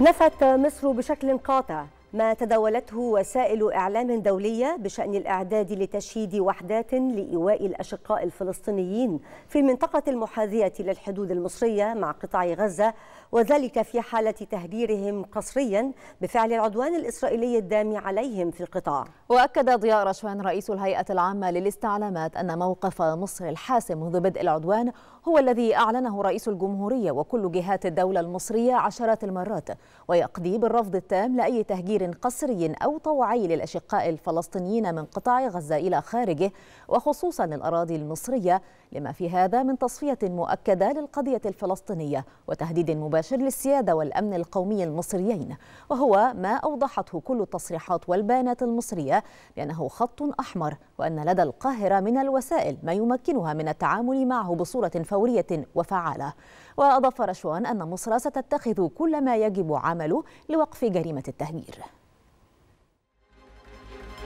نفت مصر بشكل قاطع ما تداولته وسائل إعلام دولية بشأن الإعداد لتشييد وحدات لإيواء الأشقاء الفلسطينيين في المنطقة المحاذية للحدود المصرية مع قطاع غزة وذلك في حالة تهجيرهم قسريا بفعل العدوان الإسرائيلي الدامي عليهم في القطاع وأكد ضياء رشوان رئيس الهيئة العامة للاستعلامات أن موقف مصر الحاسم منذ بدء العدوان هو الذي أعلنه رئيس الجمهورية وكل جهات الدولة المصرية عشرات المرات ويقضي بالرفض التام لأي تهجير تأثير قسري أو طوعي للأشقاء الفلسطينيين من قطاع غزة إلى خارجه وخصوصا الأراضي المصرية لما في هذا من تصفية مؤكدة للقضية الفلسطينية وتهديد مباشر للسيادة والأمن القومي المصريين وهو ما أوضحته كل التصريحات والبيانات المصرية بأنه خط أحمر وأن لدى القاهرة من الوسائل ما يمكنها من التعامل معه بصورة فورية وفعالة وأضاف رشوان أن مصر ستتخذ كل ما يجب عمله لوقف جريمة التهجير